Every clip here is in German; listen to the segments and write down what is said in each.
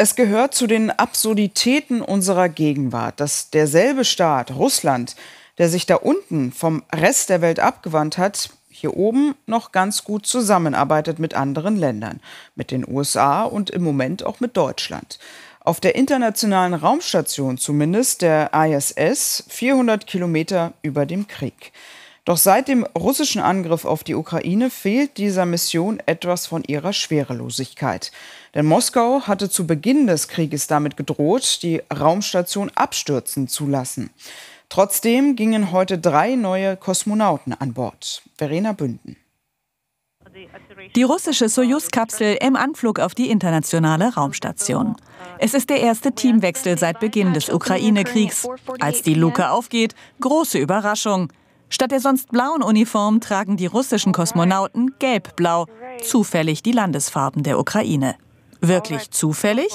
Es gehört zu den Absurditäten unserer Gegenwart, dass derselbe Staat, Russland, der sich da unten vom Rest der Welt abgewandt hat, hier oben noch ganz gut zusammenarbeitet mit anderen Ländern, mit den USA und im Moment auch mit Deutschland. Auf der internationalen Raumstation zumindest, der ISS, 400 Kilometer über dem Krieg. Doch seit dem russischen Angriff auf die Ukraine fehlt dieser Mission etwas von ihrer Schwerelosigkeit. Denn Moskau hatte zu Beginn des Krieges damit gedroht, die Raumstation abstürzen zu lassen. Trotzdem gingen heute drei neue Kosmonauten an Bord. Verena Bünden. Die russische Soyuz-Kapsel im Anflug auf die internationale Raumstation. Es ist der erste Teamwechsel seit Beginn des Ukraine-Kriegs. Als die Luke aufgeht, große Überraschung. Statt der sonst blauen Uniform tragen die russischen Kosmonauten gelb-blau, zufällig die Landesfarben der Ukraine. Wirklich zufällig?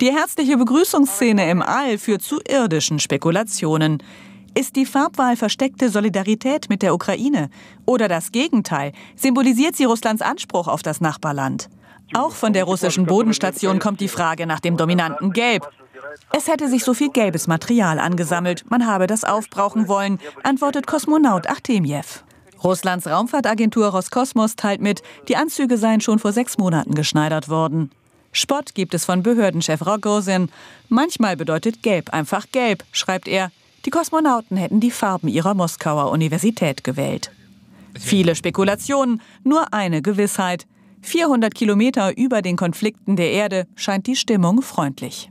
Die herzliche Begrüßungsszene im All führt zu irdischen Spekulationen. Ist die Farbwahl versteckte Solidarität mit der Ukraine? Oder das Gegenteil? Symbolisiert sie Russlands Anspruch auf das Nachbarland? Auch von der russischen Bodenstation kommt die Frage nach dem dominanten Gelb. Es hätte sich so viel gelbes Material angesammelt, man habe das aufbrauchen wollen, antwortet Kosmonaut Artemjew. Russlands Raumfahrtagentur Roskosmos teilt mit, die Anzüge seien schon vor sechs Monaten geschneidert worden. Spott gibt es von Behördenchef Rogozin. Manchmal bedeutet gelb einfach gelb, schreibt er. Die Kosmonauten hätten die Farben ihrer Moskauer Universität gewählt. Viele Spekulationen, nur eine Gewissheit. 400 Kilometer über den Konflikten der Erde scheint die Stimmung freundlich.